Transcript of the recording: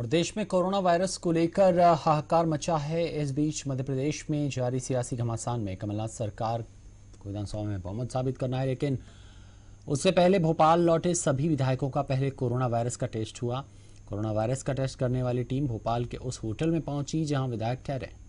और देश में कोरोना वायरस को लेकर हाहाकार मचा है इस बीच मध्य प्रदेश में जारी सियासी घमासान में कमलनाथ सरकार को विधानसभा में बहुमत साबित करना है लेकिन उससे पहले भोपाल लौटे सभी विधायकों का पहले कोरोना वायरस का टेस्ट हुआ कोरोना वायरस का टेस्ट करने वाली टीम भोपाल के उस होटल में पहुंची जहां विधायक ठहरे